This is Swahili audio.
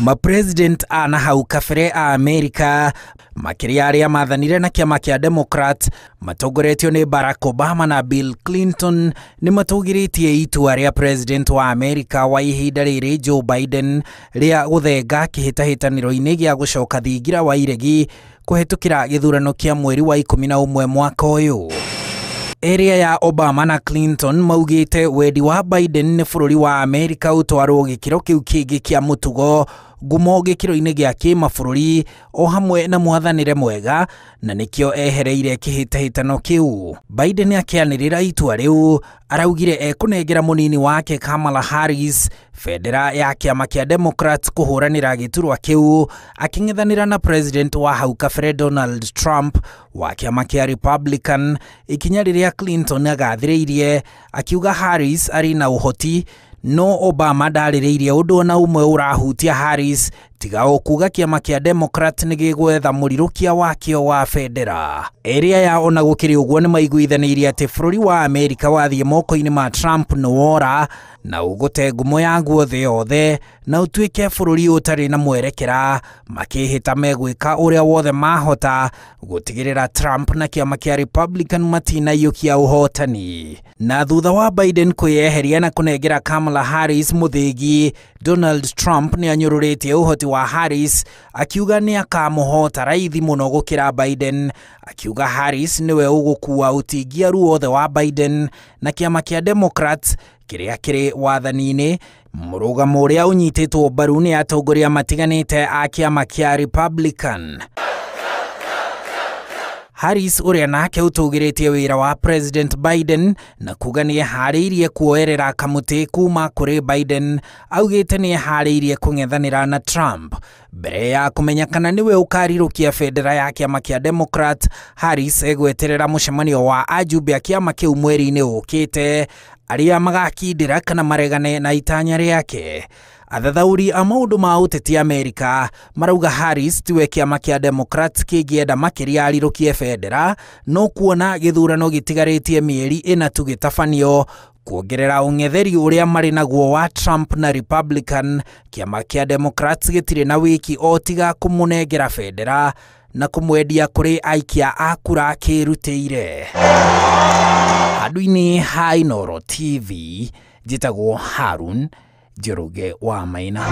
mapresident ana hau kabere a amerika makiria aria mathanire na kiama kia democrat matongoretio ni barack obama na bill clinton ni matugiritie itua ria president wa amerika wa ihinda riri joe biden ria guthenga kihitahitaniroini gia gucoka thingira wa iregi kuhitukira githurano kia mweri wa ikumi na umwe mwaka uyu area ya Obama na Clinton maugite wendi wa Biden nĩ bũrũri wa Amerika ũtwarwo gĩkĩro kĩu kĩngĩ kĩa mũtugo ngumo gĩkĩro-inĩ gĩa kĩmabũrũri o hamwe na mwathanĩre mwega na nĩkĩo ehereire kĩhĩtahĩtano kiu Biden akĩanĩrĩra itua rĩu araugire ekũnengera munini wake Kamala Harris bendera ya kiama kia Democrats kuhuranira giturwa kiu aking'ethanira na president wa hau kabere Donald Trump wa kiama kia Republican ikinya riria Clinton agathiriirie akiuga Harris ari na uhoti no Obama ndarĩrĩirie ũndũ ona ũmwe ũrahutia Harris tiga å kuga kä ama kä a democrat nä gä gwetha må rirå wakio wa bendera ä ya ona gå kä rä å guo nä maiguithanä irie atä bå rå wa amerika wathiä moko-inä ma trump nä wora na å gå te ngumo yaguo thä yothe na å tuä ke bå rå ri å tarä na mwerekera makä hä ta megwä ka å rä a wothe mahota gå tigä rä ra trump na kä ama kä a republican matinaiå kia å hotani na thutha wa biden kwä yeheria na kå nengera kamala harris må donald trump nä anyå rå rä tie å hoti wa Harris akiuga nĩ akamuhota raithi mũno gũkĩra Biden akiuga Harris nĩwe ũgũkuua ũtingiaru wothe wa Biden na kĩama kĩa Democrats kĩrĩa kĩrĩ wathani-inĩ mũrũgamo ũrĩa ũnyitĩtwo mbaru nĩ atongoria matiganĩte a kĩama kĩa Republican Harris uria nake utugiretie wira wa President Biden na kuga ni ehariirie kuoerera kamuti kuma kuri Biden augite ni ehariirie kung'ethanira na Trump mbere ya kumenya kana niwe ukarirukia bendera ya kiama kia Democrat. Harris egweterera mucemanio wa ajumbe a kiama kiu mweri-ini ukite aria magakindira kana maregane na itanya riake athathauri a maundu ma uteti Amerika marauga haris tiwe kiama kia Democrats kigienda makiria arirukie bendera no kuona githurano gitigaritie mieri ina tu gitabanio kuongerera ung'etheri uria mari naguo wa Trump na Republican kiama kia Democrats gitire na wiki o tiga kumunengera bendera na kumwendia kuri aikia akura kirutire handu-ini ha inoro TV njitagwo Harun Njoroge wa Maina